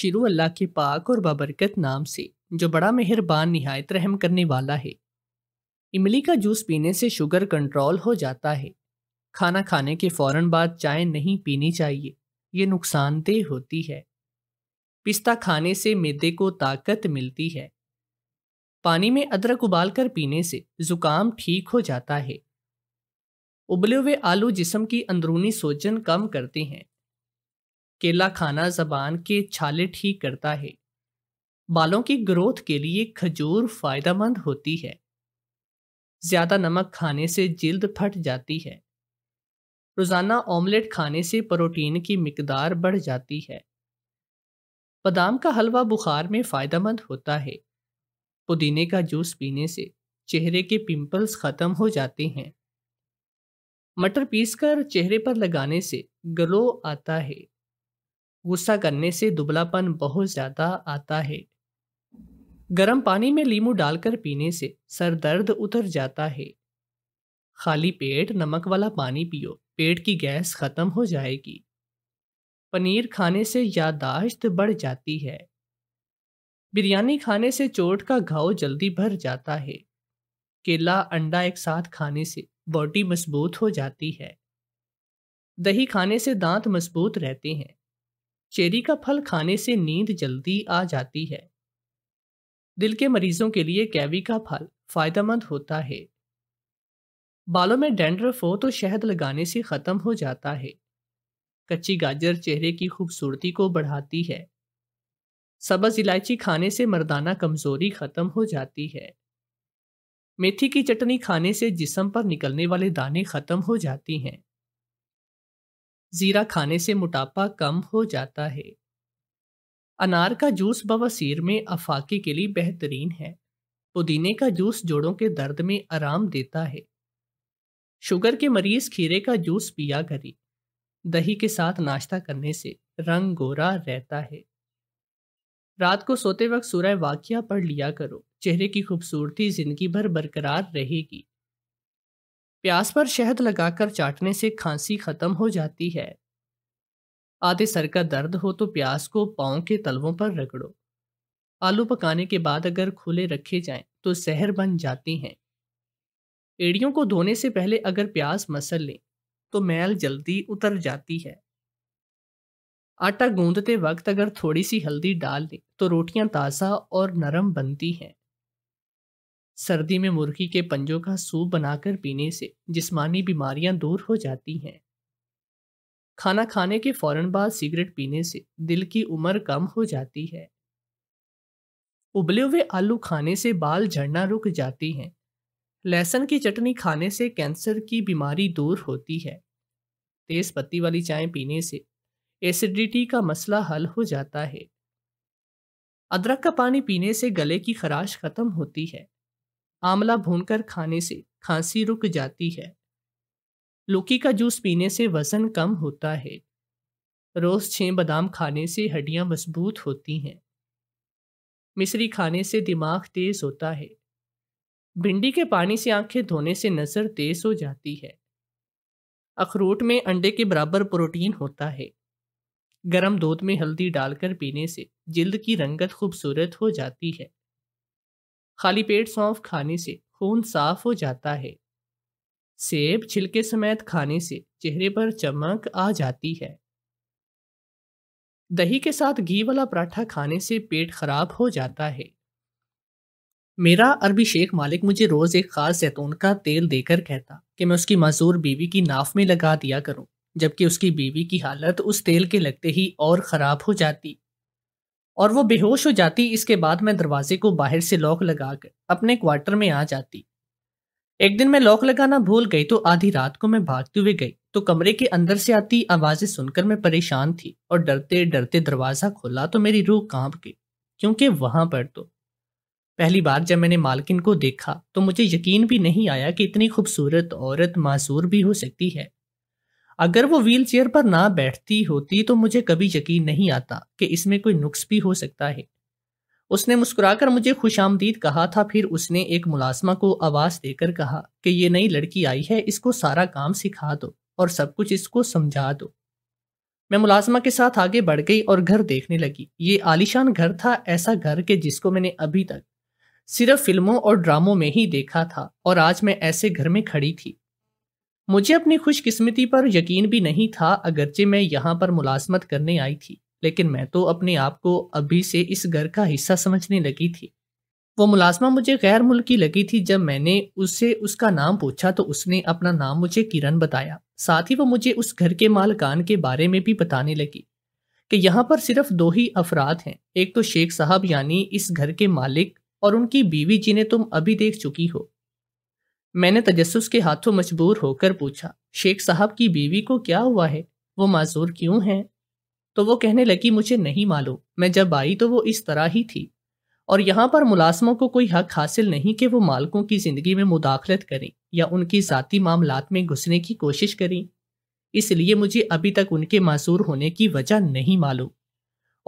Shirou अल्लाह के पाक और बाबरकत नाम से जो बड़ा मेहरबान नहायत रहम करने वाला है इमली का जूस पीने से शुगर कंट्रोल हो जाता है खाना खाने के फ़ौर बाद चाय नहीं पीनी चाहिए ये नुकसानदेह होती है पिस्ता खाने से मैदे को ताकत मिलती है पानी में अदरक उबाल कर पीने से ज़ुकाम ठीक हो जाता है उबले हुए आलू जिसम की अंदरूनी सोजन कम करते हैं केला खाना जबान के छाले ठीक करता है बालों की ग्रोथ के लिए खजूर फायदेमंद होती है ज़्यादा नमक खाने से जल्द फट जाती है रोज़ाना ऑमलेट खाने से प्रोटीन की मकदार बढ़ जाती है बादाम का हलवा बुखार में फ़ायदेमंद होता है पुदीने का जूस पीने से चेहरे के पिंपल्स ख़त्म हो जाते हैं मटर पीसकर चेहरे पर लगाने से ग्लो आता है गुस्सा करने से दुबलापन बहुत ज़्यादा आता है गर्म पानी में लीमू डालकर पीने से सर दर्द उतर जाता है खाली पेट नमक वाला पानी पियो पेट की गैस ख़त्म हो जाएगी पनीर खाने से यादाश्त बढ़ जाती है बिरयानी खाने से चोट का घाव जल्दी भर जाता है केला अंडा एक साथ खाने से बॉडी मजबूत हो जाती है दही खाने से दांत मजबूत रहते हैं चेरी का फल खाने से नींद जल्दी आ जाती है दिल के मरीजों के लिए कैवी का फल फायदेमंद होता है बालों में डेंड्रफ हो तो शहद लगाने से ख़त्म हो जाता है कच्ची गाजर चेहरे की खूबसूरती को बढ़ाती है सब्ज इलायची खाने से मर्दाना कमजोरी ख़त्म हो जाती है मेथी की चटनी खाने से जिसम पर निकलने वाले दाने ख़त्म हो जाती हैं ज़ीरा खाने से मोटापा कम हो जाता है अनार का जूस बवासीर में अफाके के लिए बेहतरीन है पुदीने का जूस जोड़ों के दर्द में आराम देता है शुगर के मरीज खीरे का जूस पिया करें दही के साथ नाश्ता करने से रंग गोरा रहता है रात को सोते वक्त सूरह वाकिया पढ़ लिया करो चेहरे की खूबसूरती जिंदगी भर बरकरार रहेगी प्यास पर शहद लगाकर चाटने से खांसी खत्म हो जाती है आधे सर का दर्द हो तो प्याज को पाओ के तलवों पर रगड़ो आलू पकाने के बाद अगर खुले रखे जाएं तो जहर बन जाती हैं एड़ियों को धोने से पहले अगर प्याज मसल लें तो मैल जल्दी उतर जाती है आटा गूंदते वक्त अगर थोड़ी सी हल्दी डाल दें तो रोटियां ताज़ा और नरम बनती हैं सर्दी में मुर्गी के पंजों का सूप बनाकर पीने से जिस्मानी बीमारियां दूर हो जाती हैं खाना खाने के फौरन बाद सिगरेट पीने से दिल की उम्र कम हो जाती है उबले हुए आलू खाने से बाल झड़ना रुक जाती हैं लहसुन की चटनी खाने से कैंसर की बीमारी दूर होती है तेज पत्ती वाली चाय पीने से एसिडिटी का मसला हल हो जाता है अदरक का पानी पीने से गले की खराश खत्म होती है आंवला भूनकर खाने से खांसी रुक जाती है लौकी का जूस पीने से वजन कम होता है रोज छह बादाम खाने से हड्डियां मजबूत होती हैं मिश्री खाने से दिमाग तेज होता है भिंडी के पानी से आंखें धोने से नज़र तेज हो जाती है अखरोट में अंडे के बराबर प्रोटीन होता है गरम दूध में हल्दी डालकर पीने से जिल्द की रंगत खूबसूरत हो जाती है खाली पेट सौंफ खाने से खून साफ हो जाता है सेब छिलके समेत खाने से चेहरे पर चमक आ जाती है दही के साथ घी वाला पराठा खाने से पेट खराब हो जाता है मेरा अरबी शेख मालिक मुझे रोज एक खास जैतून का तेल देकर कहता कि मैं उसकी मजदूर बीवी की नाफ में लगा दिया करूं जबकि उसकी बीवी की हालत उस तेल के लगते ही और खराब हो जाती और वो बेहोश हो जाती इसके बाद मैं दरवाजे को बाहर से लॉक लगा कर अपने क्वार्टर में आ जाती एक दिन मैं लॉक लगाना भूल गई तो आधी रात को मैं भागते हुए गई तो कमरे के अंदर से आती आवाजें सुनकर मैं परेशान थी और डरते डरते दरवाजा खोला तो मेरी रूह कांप गई क्योंकि वहां पर तो पहली बार जब मैंने मालकिन को देखा तो मुझे यकीन भी नहीं आया कि इतनी खूबसूरत औरत मासूर भी हो सकती है अगर वो व्हील चेयर पर ना बैठती होती तो मुझे कभी यकीन नहीं आता कि इसमें कोई नुक्स भी हो सकता है उसने मुस्कुराकर मुझे खुश आमदीद कहा था फिर उसने एक मुलाजमा को आवाज़ देकर कहा कि ये नई लड़की आई है इसको सारा काम सिखा दो और सब कुछ इसको समझा दो मैं मुलाजमा के साथ आगे बढ़ गई और घर देखने लगी ये आलिशान घर था ऐसा घर के जिसको मैंने अभी तक सिर्फ फिल्मों और ड्रामों में ही देखा था और आज मैं ऐसे घर में खड़ी थी मुझे अपनी खुशकिस्मती पर यकीन भी नहीं था अगरचे मैं यहाँ पर मुलाजमत करने आई थी लेकिन मैं तो अपने आप को अभी से इस घर का हिस्सा समझने लगी थी वो मुलाजमा मुझे गैर मुल्की लगी थी जब मैंने उससे उसका नाम पूछा तो उसने अपना नाम मुझे किरण बताया साथ ही वो मुझे उस घर के मालकान के बारे में भी बताने लगी कि यहाँ पर सिर्फ दो ही अफराद हैं एक तो शेख साहब यानी इस घर के मालिक और उनकी बीवी जिन्हें तुम अभी देख चुकी हो मैंने तजस्स के हाथों मजबूर होकर पूछा शेख साहब की बीवी को क्या हुआ है वो माजूर क्यों हैं तो वो कहने लगी मुझे नहीं मालूम मैं जब आई तो वो इस तरह ही थी और यहाँ पर मुलाजमों को कोई हक हासिल नहीं कि वो मालकों की ज़िंदगी में मुदाखलत करें या उनकी ज़ाती मामलात में घुसने की कोशिश करें इसलिए मुझे अभी तक उनके माजूर होने की वजह नहीं मालूम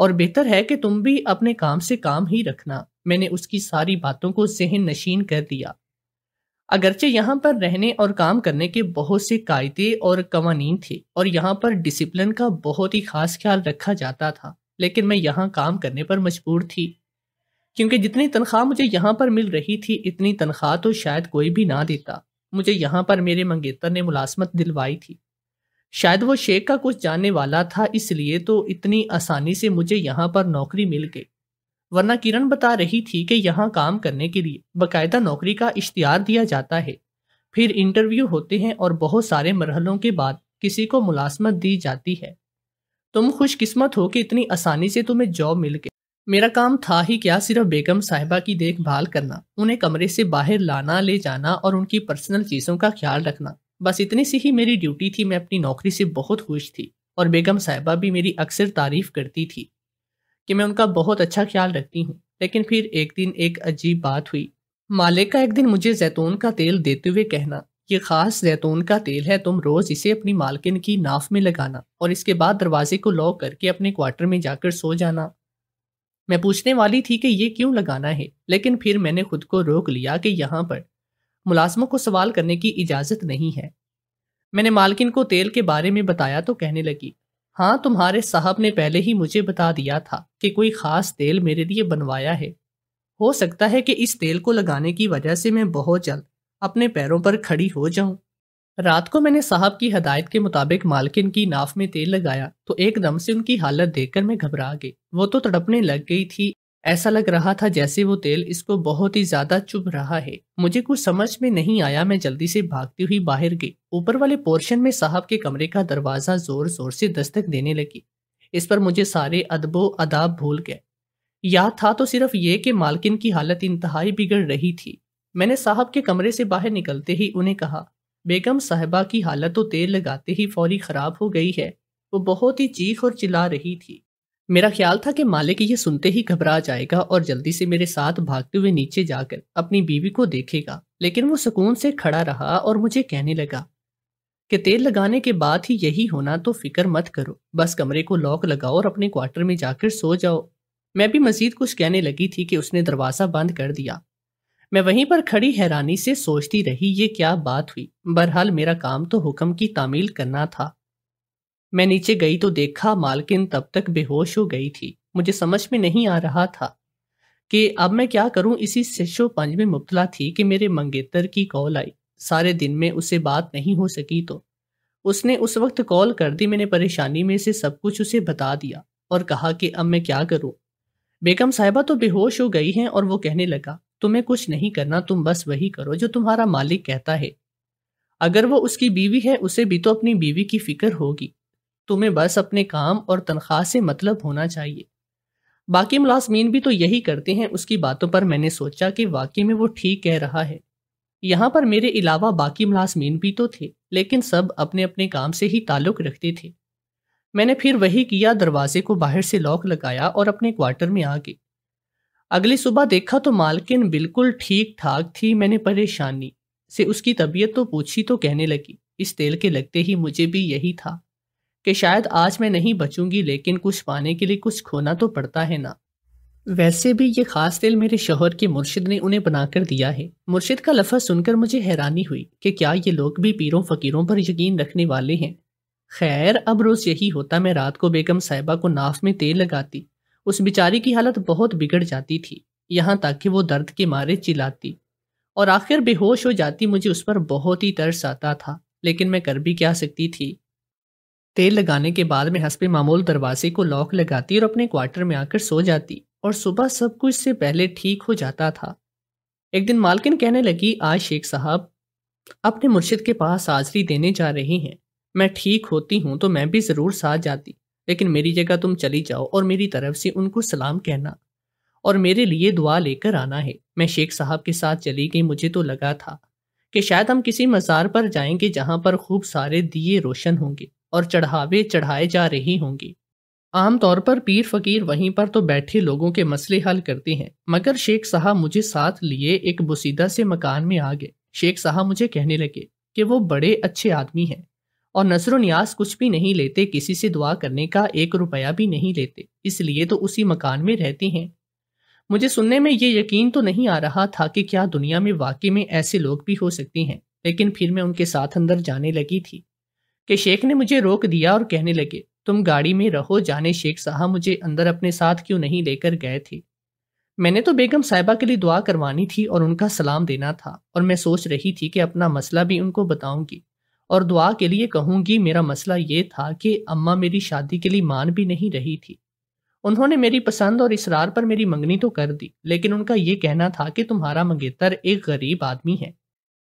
और बेहतर है कि तुम भी अपने काम से काम ही रखना मैंने उसकी सारी बातों को जहन नशीन कर दिया अगरचे यहाँ पर रहने और काम करने के बहुत से कायदे और कवानीन थे और यहाँ पर डिसिप्लिन का बहुत ही खास ख्याल रखा जाता था लेकिन मैं यहाँ काम करने पर मजबूर थी क्योंकि जितनी तनख्वाह मुझे यहाँ पर मिल रही थी इतनी तनख्वाह तो शायद कोई भी ना देता मुझे यहाँ पर मेरे मंगेतर ने मुलाजमत दिलवाई थी शायद वो शेख का कुछ जानने वाला था इसलिए तो इतनी आसानी से मुझे यहाँ पर नौकरी मिल गई वरना किरण बता रही थी कि यहाँ काम करने के लिए बकायदा नौकरी का इश्तिहार दिया जाता है फिर इंटरव्यू होते हैं और बहुत सारे मरहलों के बाद किसी को मुलाजमत दी जाती है तुम खुशकिस्मत हो कि इतनी आसानी से तुम्हें जॉब मिल गई मेरा काम था ही क्या सिर्फ बेगम साहिबा की देखभाल करना उन्हें कमरे से बाहर लाना ले जाना और उनकी पर्सनल चीज़ों का ख्याल रखना बस इतनी सी ही मेरी ड्यूटी थी मैं अपनी नौकरी से बहुत खुश थी और बेगम साहिबा भी मेरी अक्सर तारीफ करती थी कि मैं उनका बहुत अच्छा ख्याल रखती हूँ लेकिन फिर एक दिन एक अजीब बात हुई मालिक का एक दिन मुझे जैतून का तेल देते हुए कहना ये खास जैतून का तेल है तुम रोज इसे अपनी मालकिन की नाफ में लगाना और इसके बाद दरवाजे को लॉक करके अपने क्वार्टर में जाकर सो जाना मैं पूछने वाली थी कि ये क्यों लगाना है लेकिन फिर मैंने खुद को रोक लिया कि यहाँ पर मुलाजमों को सवाल करने की इजाज़त नहीं है मैंने मालकिन को तेल के बारे में बताया तो कहने लगी हाँ तुम्हारे साहब ने पहले ही मुझे बता दिया था कि कोई खास तेल मेरे लिए बनवाया है हो सकता है कि इस तेल को लगाने की वजह से मैं बहुत जल्द अपने पैरों पर खड़ी हो जाऊं रात को मैंने साहब की हदायत के मुताबिक मालकिन की नाफ में तेल लगाया तो एकदम से उनकी हालत देखकर मैं घबरा गई वो तो तड़पने लग गई थी ऐसा लग रहा था जैसे वो तेल इसको बहुत ही ज्यादा चुभ रहा है मुझे कुछ समझ में नहीं आया मैं जल्दी से भागती हुई बाहर गई ऊपर वाले पोर्शन में साहब के कमरे का दरवाजा जोर जोर से दस्तक देने लगी इस पर मुझे सारे अदबो अदाब भूल गए याद था तो सिर्फ ये कि मालकिन की हालत इंतहाई बिगड़ रही थी मैंने साहब के कमरे से बाहर निकलते ही उन्हें कहा बेगम साहबा की हालत तो तेल लगाते ही फौरी खराब हो गई है वो बहुत ही चीख और चिल्ला रही थी मेरा ख्याल था कि मालिक ये सुनते ही घबरा जाएगा और जल्दी से मेरे साथ भागते हुए नीचे जाकर अपनी बीवी को देखेगा लेकिन वो सुकून से खड़ा रहा और मुझे कहने लगा कि तेल लगाने के बाद ही यही होना तो फिक्र मत करो बस कमरे को लॉक लगाओ और अपने क्वार्टर में जाकर सो जाओ मैं भी मजीद कुछ कहने लगी थी कि उसने दरवाज़ा बंद कर दिया मैं वहीं पर खड़ी हैरानी से सोचती रही ये क्या बात हुई बहरहाल मेरा काम तो हुक्म की तामील करना था मैं नीचे गई तो देखा मालकिन तब तक बेहोश हो गई थी मुझे समझ में नहीं आ रहा था कि अब मैं क्या करूं इसी पंज में मुबतला थी कि मेरे मंगेतर की कॉल आई सारे दिन में उसे बात नहीं हो सकी तो उसने उस वक्त कॉल कर दी मैंने परेशानी में से सब कुछ उसे बता दिया और कहा कि अब मैं क्या करूं बेगम साहिबा तो बेहोश हो गई हैं और वो कहने लगा तुम्हें कुछ नहीं करना तुम बस वही करो जो तुम्हारा मालिक कहता है अगर वो उसकी बीवी है उसे भी तो अपनी बीवी की फिक्र होगी तुम्हें बस अपने काम और तनख्वाह से मतलब होना चाहिए बाकी मुलाजमीन भी तो यही करते हैं उसकी बातों पर मैंने सोचा कि वाकई में वो ठीक कह रहा है यहाँ पर मेरे अलावा बाकी मुलाजमीन भी तो थे लेकिन सब अपने अपने काम से ही ताल्लुक़ रखते थे मैंने फिर वही किया दरवाजे को बाहर से लॉक लगाया और अपने क्वार्टर में आ गई अगली सुबह देखा तो मालकिन बिल्कुल ठीक ठाक थी मैंने परेशानी से उसकी तबीयत तो पूछी तो कहने लगी इस तेल के लगते ही मुझे भी यही था कि शायद आज मैं नहीं बचूंगी लेकिन कुछ पाने के लिए कुछ खोना तो पड़ता है ना वैसे भी ये ख़ास दिल मेरे शोहर के मुर्शिद ने उन्हें बनाकर दिया है मुर्शिद का लफ्ज सुनकर मुझे हैरानी हुई कि क्या ये लोग भी पीरों फ़कीरों पर यकीन रखने वाले हैं खैर अब रोज़ यही होता मैं रात को बेगम साहिबा को नाफ में तेल लगाती उस बेचारी की हालत बहुत बिगड़ जाती थी यहाँ तक कि वो दर्द के मारे चिल्लाती और आखिर बेहोश हो जाती मुझे उस पर बहुत ही तरस आता था लेकिन मैं कर भी क्या सकती थी तेल लगाने के बाद में हंसपे मामूल दरवाजे को लॉक लगाती और अपने क्वार्टर में आकर सो जाती और सुबह सब कुछ से पहले ठीक हो जाता था एक दिन मालकिन कहने लगी आज शेख साहब अपने मुर्शिद के पास हाजिरी देने जा रही हैं मैं ठीक होती हूँ तो मैं भी ज़रूर साथ जाती लेकिन मेरी जगह तुम चली जाओ और मेरी तरफ से उनको सलाम कहना और मेरे लिए दुआ लेकर आना है मैं शेख साहब के साथ चली गई मुझे तो लगा था कि शायद हम किसी मज़ार पर जाएंगे जहाँ पर खूब सारे दिए रोशन होंगे और चढ़ावे चढ़ाए जा रहे होंगे आमतौर पर पीर फकीर वहीं पर तो बैठे लोगों के मसले हल करते हैं मगर शेख साहब मुझे साथ लिए एक बुसीदा से मकान में आ गए शेख साहब मुझे कहने लगे कि वो बड़े अच्छे आदमी हैं और नसर न्यास कुछ भी नहीं लेते किसी से दुआ करने का एक रुपया भी नहीं लेते इसलिए तो उसी मकान में रहते हैं मुझे सुनने में ये यकीन तो नहीं आ रहा था कि क्या दुनिया में वाकई में ऐसे लोग भी हो सकते हैं लेकिन फिर मैं उनके साथ अंदर जाने लगी थी कि शेख ने मुझे रोक दिया और कहने लगे तुम गाड़ी में रहो जाने शेख साहब मुझे अंदर अपने साथ क्यों नहीं लेकर गए थे मैंने तो बेगम साहिबा के लिए दुआ करवानी थी और उनका सलाम देना था और मैं सोच रही थी कि अपना मसला भी उनको बताऊंगी और दुआ के लिए कहूंगी मेरा मसला ये था कि अम्मा मेरी शादी के लिए मान भी नहीं रही थी उन्होंने मेरी पसंद और इसरार पर मेरी मंगनी तो कर दी लेकिन उनका ये कहना था कि तुम्हारा मंगेतर एक गरीब आदमी है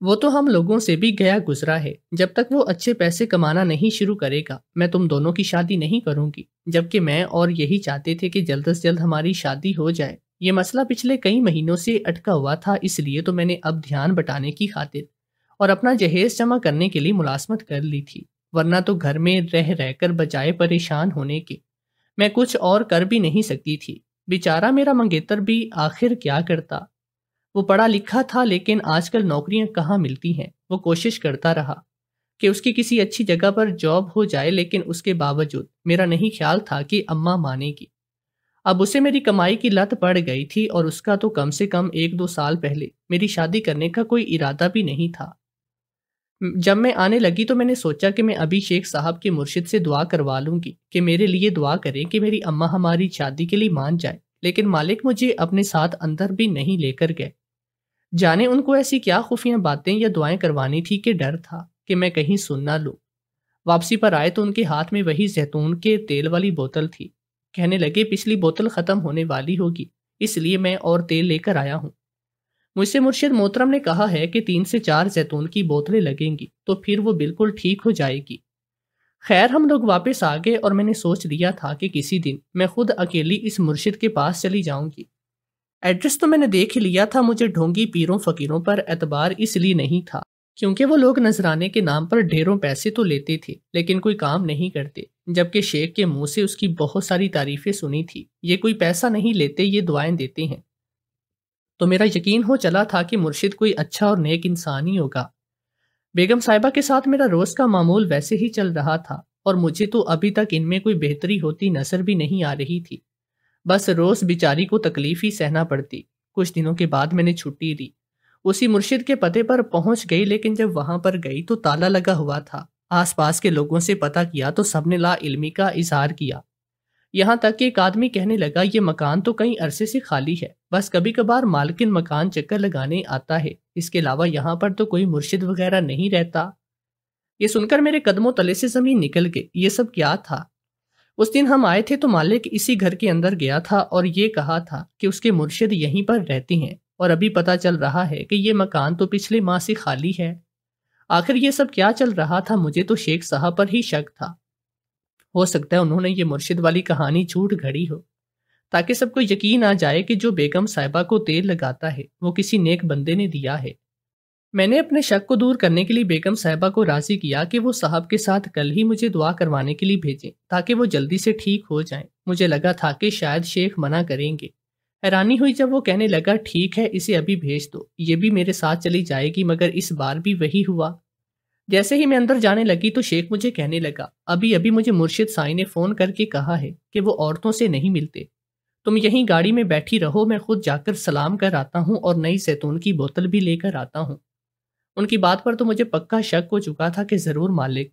वो तो हम लोगों से भी गया गुजरा है जब तक वो अच्छे पैसे कमाना नहीं शुरू करेगा मैं तुम दोनों की शादी नहीं करूंगी जबकि मैं और यही चाहते थे कि जल्द से जल्द हमारी शादी हो जाए ये मसला पिछले कई महीनों से अटका हुआ था इसलिए तो मैंने अब ध्यान बटाने की खातिर और अपना जहेज जमा करने के लिए मुलाजमत कर ली थी वरना तो घर में रह रहकर बजाय परेशान होने के मैं कुछ और कर भी नहीं सकती थी बेचारा मेरा मंगेतर भी आखिर क्या करता वो पढ़ा लिखा था लेकिन आजकल नौकरियां कहाँ मिलती हैं वो कोशिश करता रहा कि उसकी किसी अच्छी जगह पर जॉब हो जाए लेकिन उसके बावजूद मेरा नहीं ख्याल था कि अम्मा मानेगी अब उसे मेरी कमाई की लत पड़ गई थी और उसका तो कम से कम एक दो साल पहले मेरी शादी करने का कोई इरादा भी नहीं था जब मैं आने लगी तो मैंने सोचा कि मैं अभिषेक साहब के मुर्शिद से दुआ करवा लूंगी कि मेरे लिए दुआ करें कि मेरी अम्मा हमारी शादी के लिए मान जाए लेकिन मालिक मुझे अपने साथ अंदर भी नहीं लेकर गए जाने उनको ऐसी क्या खुफिया बातें या दुआएं करवानी थी कि डर था कि मैं कहीं सुन ना लूँ वापसी पर आए तो उनके हाथ में वही जैतून के तेल वाली बोतल थी कहने लगे पिछली बोतल ख़त्म होने वाली होगी इसलिए मैं और तेल लेकर आया हूँ मुझसे मुर्शिद मोहतरम ने कहा है कि तीन से चार जैतून की बोतलें लगेंगी तो फिर वो बिल्कुल ठीक हो जाएगी खैर हम लोग वापस आ गए और मैंने सोच लिया था कि किसी दिन मैं खुद अकेली इस मुर्शिद के पास चली जाऊंगी एड्रेस तो मैंने देख ही लिया था मुझे ढोंगी पीरों फकीरों पर एतबार इसलिए नहीं था क्योंकि वो लोग नजराने के नाम पर ढेरों पैसे तो लेते थे लेकिन कोई काम नहीं करते जबकि शेख के मुंह से उसकी बहुत सारी तारीफें सुनी थी ये कोई पैसा नहीं लेते ये दुआएं देते हैं तो मेरा यकीन हो चला था कि मुर्शिद कोई अच्छा और नेक इंसान ही होगा बेगम साहिबा के साथ मेरा रोज का मामूल वैसे ही चल रहा था और मुझे तो अभी तक इनमें कोई बेहतरी होती नजर भी नहीं आ रही थी बस रोज बिचारी को तकलीफ ही सहना पड़ती कुछ दिनों के बाद मैंने छुट्टी ली उसी मुर्शिद के पते पर पहुंच गई लेकिन जब वहां पर गई तो ताला लगा हुआ था आसपास के लोगों से पता किया तो सबने ला इल्मी का इजहार किया यहाँ तक कि एक आदमी कहने लगा ये मकान तो कई अरसे से खाली है बस कभी कभार मालकिन मकान चक्कर लगाने आता है इसके अलावा यहाँ पर तो कोई मुर्शिद वगैरह नहीं रहता ये सुनकर मेरे कदमों तले से जमीन निकल गई ये सब क्या था उस दिन हम आए थे तो मालिक इसी घर के अंदर गया था और ये कहा था कि उसके मुर्शिद यहीं पर रहती हैं और अभी पता चल रहा है कि ये मकान तो पिछले माह से खाली है आखिर ये सब क्या चल रहा था मुझे तो शेख साहब पर ही शक था हो सकता है उन्होंने ये मुर्शिद वाली कहानी झूठ घड़ी हो ताकि सबको यकीन आ जाए कि जो बेगम साहिबा को तेल लगाता है वो किसी नेक बंदे ने दिया है मैंने अपने शक को दूर करने के लिए बेगम साहबा को राजी किया कि वो साहब के साथ कल ही मुझे दुआ करवाने के लिए भेजें ताकि वो जल्दी से ठीक हो जाएं। मुझे लगा था कि शायद शेख मना करेंगे हैरानी हुई जब वो कहने लगा ठीक है इसे अभी भेज दो ये भी मेरे साथ चली जाएगी मगर इस बार भी वही हुआ जैसे ही मैं अंदर जाने लगी तो शेख मुझे कहने लगा अभी अभी मुझे मुर्शिद साई ने फ़ोन करके कहा है कि वो औरतों से नहीं मिलते तुम यहीं गाड़ी में बैठी रहो मैं खुद जाकर सलाम कर आता हूँ और नई जैतून की बोतल भी लेकर आता हूँ उनकी बात पर तो मुझे पक्का शक हो चुका था कि ज़रूर मालिक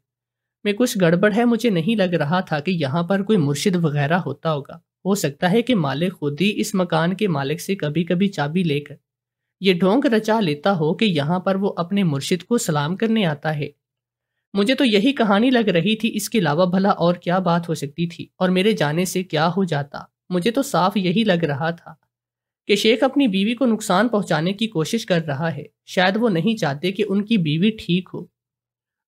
में कुछ गड़बड़ है मुझे नहीं लग रहा था कि यहाँ पर कोई मुर्शिद वगैरह होता होगा हो सकता है कि मालिक खुद ही इस मकान के मालिक से कभी कभी चाबी लेकर ये ढोंग रचा लेता हो कि यहाँ पर वो अपने मुर्शिद को सलाम करने आता है मुझे तो यही कहानी लग रही थी इसके अलावा भला और क्या बात हो सकती थी और मेरे जाने से क्या हो जाता मुझे तो साफ यही लग रहा था कि शेख अपनी बीवी को नुकसान पहुंचाने की कोशिश कर रहा है शायद वो नहीं चाहते कि उनकी बीवी ठीक हो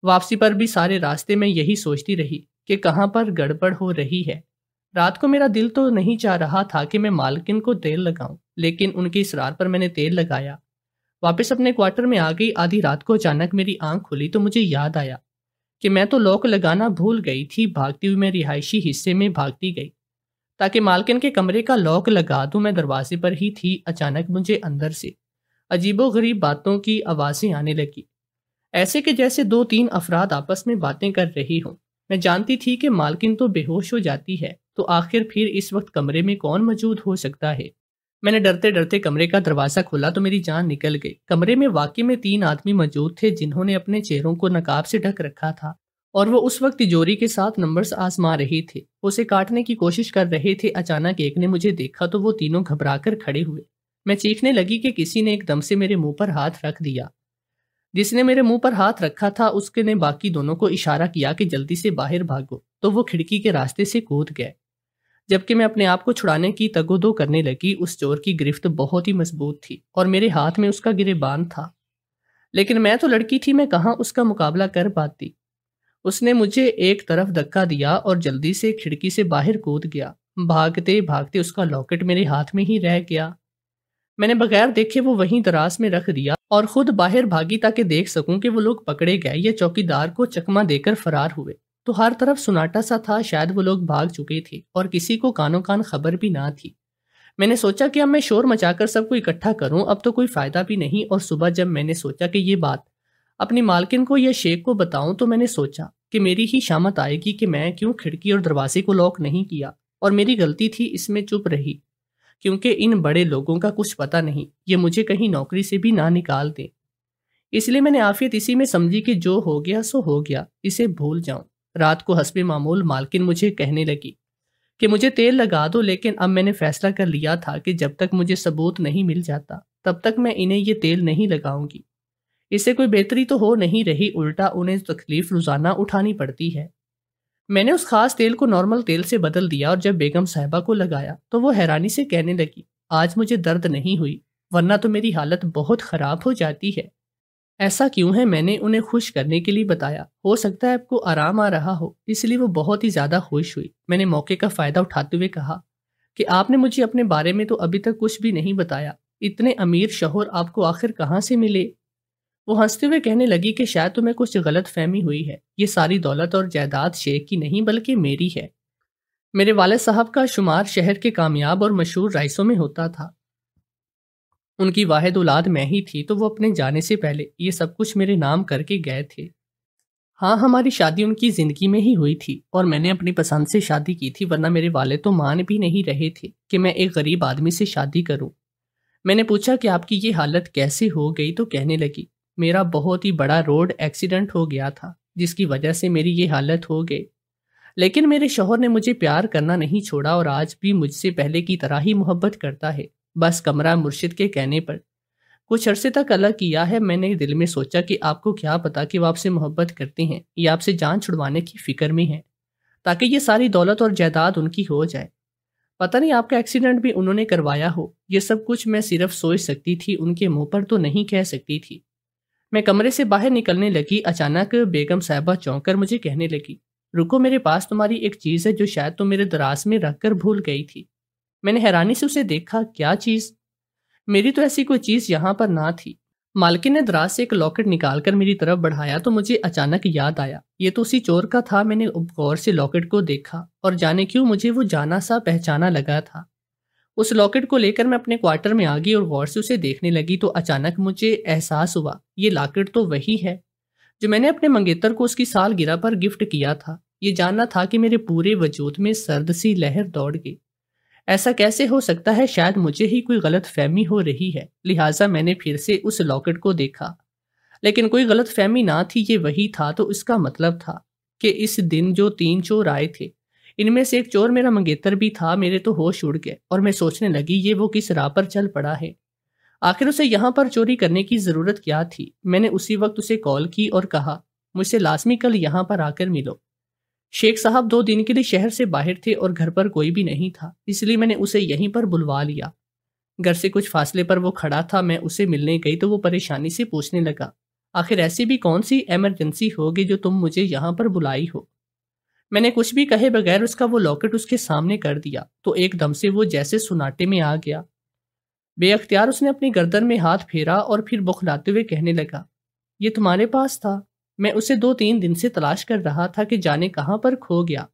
वापसी पर भी सारे रास्ते में यही सोचती रही कि कहाँ पर गड़बड़ हो रही है रात को मेरा दिल तो नहीं चाह रहा था कि मैं मालकिन को तेल लगाऊं लेकिन उनके इसरार पर मैंने तेल लगाया वापस अपने क्वार्टर में आ गई आधी रात को अचानक मेरी आंख खुली तो मुझे याद आया कि मैं तो लॉक लगाना भूल गई थी भागती हुई मैं रिहायशी हिस्से में भागती गई ताकि मालकिन के कमरे का लॉक लगा दूं मैं दरवाजे पर ही थी अचानक मुझे अंदर से अजीबो गरीब बातों की आवाज़ें आने लगी ऐसे के जैसे दो तीन अफराद आपस में बातें कर रही हों मैं जानती थी कि मालकिन तो बेहोश हो जाती है तो आखिर फिर इस वक्त कमरे में कौन मौजूद हो सकता है मैंने डरते डरते कमरे का दरवाज़ा खोला तो मेरी जान निकल गई कमरे में वाकई में तीन आदमी मौजूद थे जिन्होंने अपने चेहरों को नकाब से ढक रखा था और वो उस वक्त तिजोरी के साथ नंबर्स आजमा रहे थे उसे काटने की कोशिश कर रहे थे अचानक एक ने मुझे देखा तो वो तीनों घबरा कर खड़े हुए मैं चीखने लगी कि किसी ने एकदम से मेरे मुंह पर हाथ रख दिया जिसने मेरे मुंह पर हाथ रखा था उसके ने बाकी दोनों को इशारा किया कि जल्दी से बाहर भागो तो वो खिड़की के रास्ते से कूद गए जबकि मैं अपने आप को छुड़ाने की तगोदो करने लगी उस चोर की गिरफ्त बहुत ही मजबूत थी और मेरे हाथ में उसका गिरेबान था लेकिन मैं तो लड़की थी मैं कहाँ उसका मुकाबला कर पाती उसने मुझे एक तरफ धक्का दिया और जल्दी से खिड़की से बाहर कूद गया भागते भागते उसका लॉकेट मेरे हाथ में ही रह गया मैंने बगैर देखे वो वहीं दराज में रख दिया और खुद बाहर भागी ताकि देख सकूं कि वो लोग पकड़े गए या चौकीदार को चकमा देकर फरार हुए तो हर तरफ सुनाटा सा था शायद वो लोग भाग चुके थे और किसी को कानों कान खबर भी ना थी मैंने सोचा कि अब मैं शोर मचाकर सबको इकट्ठा करूं अब तो कोई फ़ायदा भी नहीं और सुबह जब मैंने सोचा कि ये बात अपनी मालकिन को या शेख को बताऊं तो मैंने सोचा कि मेरी ही शामत आएगी कि मैं क्यों खिड़की और दरवाजे को लॉक नहीं किया और मेरी गलती थी इसमें चुप रही क्योंकि इन बड़े लोगों का कुछ पता नहीं ये मुझे कहीं नौकरी से भी ना निकाल दें इसलिए मैंने आफियत इसी में समझी कि जो हो गया सो हो गया इसे भूल जाऊं रात को हसब मामूल मालकिन मुझे कहने लगी कि मुझे तेल लगा दो लेकिन अब मैंने फैसला कर लिया था कि जब तक मुझे सबूत नहीं मिल जाता तब तक मैं इन्हें ये तेल नहीं लगाऊंगी इससे कोई बेहतरी तो हो नहीं रही उल्टा उन्हें तकलीफ रोज़ाना उठानी पड़ती है मैंने उस खास तेल को नॉर्मल तेल से बदल दिया और जब बेगम साहबा को लगाया तो वो हैरानी से कहने लगी आज मुझे दर्द नहीं हुई वरना तो मेरी हालत बहुत ख़राब हो जाती है ऐसा क्यों है मैंने उन्हें खुश करने के लिए बताया हो सकता है आपको आराम आ रहा हो इसलिए वो बहुत ही ज़्यादा खुश हुई मैंने मौके का फ़ायदा उठाते हुए कहा कि आपने मुझे अपने बारे में तो अभी तक कुछ भी नहीं बताया इतने अमीर शोहर आपको आखिर कहाँ से मिले वो हंसते हुए कहने लगी कि शायद तुम्हें कुछ गलत फहमी हुई है ये सारी दौलत और जायदाद शेख की नहीं बल्कि मेरी है मेरे वाले साहब का शुमार शहर के कामयाब और मशहूर राइसों में होता था उनकी वाहिद औलाद मैं ही थी तो वो अपने जाने से पहले ये सब कुछ मेरे नाम करके गए थे हाँ हमारी शादी उनकी ज़िंदगी में ही हुई थी और मैंने अपनी पसंद से शादी की थी वरना मेरे वाले तो मान भी नहीं रहे थे कि मैं एक गरीब आदमी से शादी करूं। मैंने पूछा कि आपकी ये हालत कैसे हो गई तो कहने लगी मेरा बहुत ही बड़ा रोड एक्सीडेंट हो गया था जिसकी वजह से मेरी ये हालत हो गई लेकिन मेरे शोहर ने मुझे प्यार करना नहीं छोड़ा और आज भी मुझसे पहले की तरह ही मोहब्बत करता है बस कमरा मुर्शिद के कहने पर कुछ अरसे तक अलग किया है मैंने दिल में सोचा कि आपको क्या पता कि वो आपसे मोहब्बत करते हैं या आपसे जान छुड़वाने की फिक्र में है ताकि ये सारी दौलत और जायदाद उनकी हो जाए पता नहीं आपका एक्सीडेंट भी उन्होंने करवाया हो ये सब कुछ मैं सिर्फ सोच सकती थी उनके मुंह पर तो नहीं कह सकती थी मैं कमरे से बाहर निकलने लगी अचानक बेगम साहबा चौंक कर मुझे कहने लगी रुको मेरे पास तुम्हारी एक चीज़ है जो शायद तुम मेरे दराज में रख कर भूल गई थी मैंने हैरानी से उसे देखा क्या चीज़ मेरी तो ऐसी कोई चीज़ यहाँ पर ना थी मालकिन ने दराज से एक लॉकेट निकाल कर मेरी तरफ बढ़ाया तो मुझे अचानक याद आया ये तो उसी चोर का था मैंने गौर से लॉकेट को देखा और जाने क्यों मुझे वो जाना सा पहचाना लगा था उस लॉकेट को लेकर मैं अपने क्वार्टर में आ गई और गौर से उसे देखने लगी तो अचानक मुझे एहसास हुआ ये लॉकेट तो वही है जो मैंने अपने मंगेतर को उसकी सालगिरह पर गिफ्ट किया था ये जानना था कि मेरे पूरे वजूद में सर्द सी लहर दौड़ गई ऐसा कैसे हो सकता है शायद मुझे ही कोई गलत फहमी हो रही है लिहाजा मैंने फिर से उस लॉकेट को देखा लेकिन कोई गलत फहमी ना थी ये वही था तो इसका मतलब था कि इस दिन जो तीन चोर आए थे इनमें से एक चोर मेरा मंगेतर भी था मेरे तो होश उड़ गए और मैं सोचने लगी ये वो किस राह पर चल पड़ा है आखिर उसे यहाँ पर चोरी करने की ज़रूरत क्या थी मैंने उसी वक्त उसे कॉल की और कहा मुझसे लाजमी कल यहाँ पर आकर मिलो शेख साहब दो दिन के लिए शहर से बाहर थे और घर पर कोई भी नहीं था इसलिए मैंने उसे यहीं पर बुलवा लिया घर से कुछ फासले पर वो खड़ा था मैं उसे मिलने गई तो वो परेशानी से पूछने लगा आखिर ऐसी भी कौन सी एमरजेंसी होगी जो तुम मुझे यहाँ पर बुलाई हो मैंने कुछ भी कहे बगैर उसका वो लॉकेट उसके सामने कर दिया तो एकदम से वो जैसे सुनाटे में आ गया बेअख्तियार उसने अपनी गर्दन में हाथ फेरा और फिर बुखलाते हुए कहने लगा ये तुम्हारे पास था मैं उसे दो तीन दिन से तलाश कर रहा था कि जाने कहाँ पर खो गया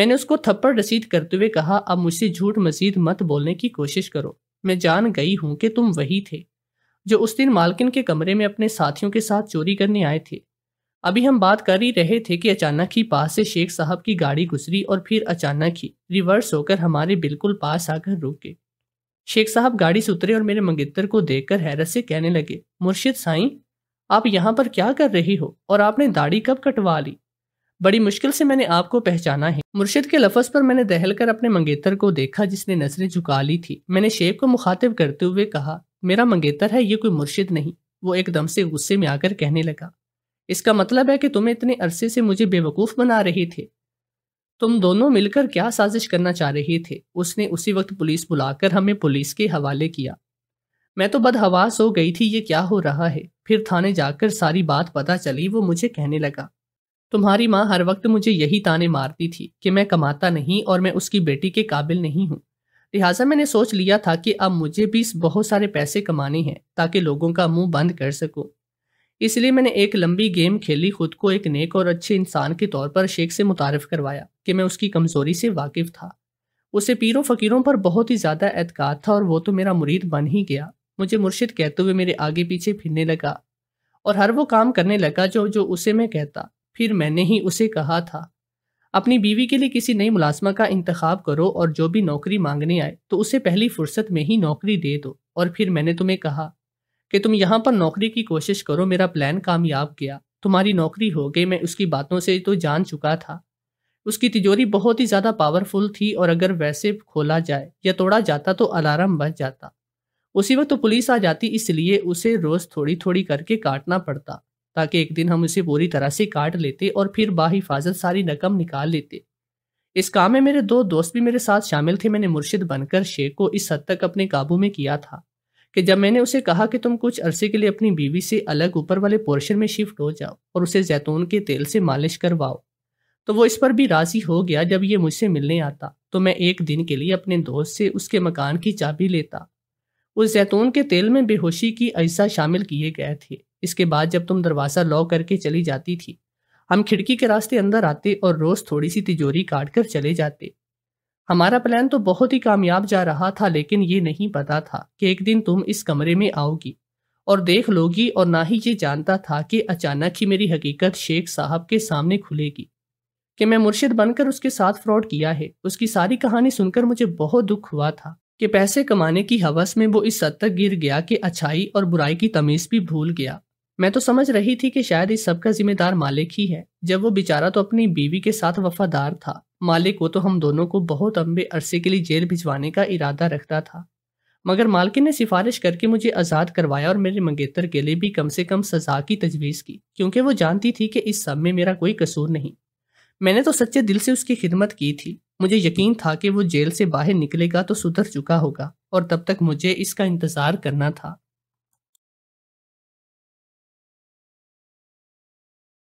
मैंने उसको थप्पड़ रसीद करते हुए कहा अब मुझसे झूठ मजीद मत बोलने की कोशिश करो मैं जान गई हूं कि तुम वही थे जो उस दिन मालकिन के कमरे में अपने साथियों के साथ चोरी करने आए थे अभी हम बात कर ही रहे थे कि अचानक ही पास से शेख साहब की गाड़ी गुजरी और फिर अचानक ही रिवर्स होकर हमारे बिल्कुल पास आकर रुक गए शेख साहब गाड़ी से उतरे और मेरे मंगेतर को देखकर हैरत से कहने लगे मुर्शिद साई आप यहाँ पर क्या कर रही हो और आपने दाढ़ी कब कटवा ली बड़ी मुश्किल से मैंने आपको पहचाना है मुर्शिद के लफज पर मैंने दहल कर अपने मंगेतर को देखा जिसने नजरें झुका ली थी मैंने शेख को मुखातिब करते हुए कहा मेरा मंगेतर है ये कोई मुर्शिद नहीं वो एकदम से गुस्से में आकर कहने लगा इसका मतलब है कि तुम इतने अरसे से मुझे बेवकूफ़ बना रहे थे तुम दोनों मिलकर क्या साजिश करना चाह रहे थे उसने उसी वक्त पुलिस बुलाकर हमें पुलिस के हवाले किया मैं तो बदहवास हो गई थी ये क्या हो रहा है फिर थाने जाकर सारी बात पता चली वो मुझे कहने लगा तुम्हारी माँ हर वक्त मुझे यही ताने मारती थी कि मैं कमाता नहीं और मैं उसकी बेटी के काबिल नहीं हूँ लिहाजा मैंने सोच लिया था कि अब मुझे भी बहुत सारे पैसे कमाने हैं ताकि लोगों का मुंह बंद कर सकूं इसलिए मैंने एक लंबी गेम खेली खुद को एक नेक और अच्छे इंसान के तौर पर शेख से मुतारफ़ करवाया कि मैं उसकी कमज़ोरी से वाकिफ़ था उसे पीरों फ़कीरों पर बहुत ही ज़्यादा एतकाद था और वो तो मेरा मुरीद बन ही गया मुझे मुर्शिद कहते हुए मेरे आगे पीछे फिरने लगा और हर वो काम करने लगा जो जो उसे मैं कहता फिर मैंने ही उसे कहा था अपनी बीवी के लिए किसी नई मुलाजमा का इंतखब करो और जो भी नौकरी मांगने आए तो उसे पहली फुर्सत में ही नौकरी दे दो और फिर मैंने तुम्हें कहा कि तुम यहाँ पर नौकरी की कोशिश करो मेरा प्लान कामयाब गया तुम्हारी नौकरी हो गई मैं उसकी बातों से तो जान चुका था उसकी तिजोरी बहुत ही ज़्यादा पावरफुल थी और अगर वैसे खोला जाए या तोड़ा जाता तो अलार्म बच जाता उसी वक्त तो पुलिस आ जाती इसलिए उसे रोज़ थोड़ी थोड़ी करके काटना पड़ता ताकि एक दिन हम उसे पूरी तरह से काट लेते और फिर बाहिफाजत सारी रकम निकाल लेते इस काम में मेरे दो दोस्त भी मेरे साथ शामिल थे मैंने मुर्शिद बनकर शेख को इस हद तक अपने काबू में किया था कि जब मैंने उसे कहा कि तुम कुछ अरसे के लिए अपनी बीवी से अलग ऊपर वाले पोर्शन में शिफ्ट हो जाओ और उसे जैतून के तेल से मालिश करवाओ तो वो इस पर भी राजी हो गया जब ये मुझसे मिलने आता तो मैं एक दिन के लिए अपने दोस्त से उसके मकान की चाबी लेता उस जैतून के तेल में बेहोशी की अज्जा शामिल किए गए थे इसके बाद जब तुम दरवाज़ा लॉक करके चली जाती थी हम खिड़की के रास्ते अंदर आते और रोज़ थोड़ी सी तिजोरी काट कर चले जाते हमारा प्लान तो बहुत ही कामयाब जा रहा था लेकिन ये नहीं पता था कि एक दिन तुम इस कमरे में आओगी और देख लोगी और ना ही ये जानता था कि अचानक ही मेरी हकीकत शेख साहब के सामने खुलेगी कि मैं मुर्शिद बनकर उसके साथ फ्रॉड किया है उसकी सारी कहानी सुनकर मुझे बहुत दुख हुआ था कि पैसे कमाने की हवस में वो इस हद तक गिर गया कि अच्छाई और बुराई की तमीज़ भी भूल गया मैं तो समझ रही थी कि शायद इस सबका जिम्मेदार मालिक ही है जब वो बेचारा तो अपनी बीवी के साथ वफादार था मालिक को तो हम दोनों को बहुत लंबे अरसे के लिए जेल भिजवाने का इरादा रखता था मगर मालकिन ने सिफारिश करके मुझे आज़ाद करवाया और मेरे मंगेतर के लिए भी कम से कम सजा की तजवीज़ की क्योंकि वो जानती थी कि इस सब में मेरा कोई कसूर नहीं मैंने तो सच्चे दिल से उसकी खिदमत की थी मुझे यकीन था कि वो जेल से बाहर निकलेगा तो सुधर चुका होगा और तब तक मुझे इसका इंतज़ार करना था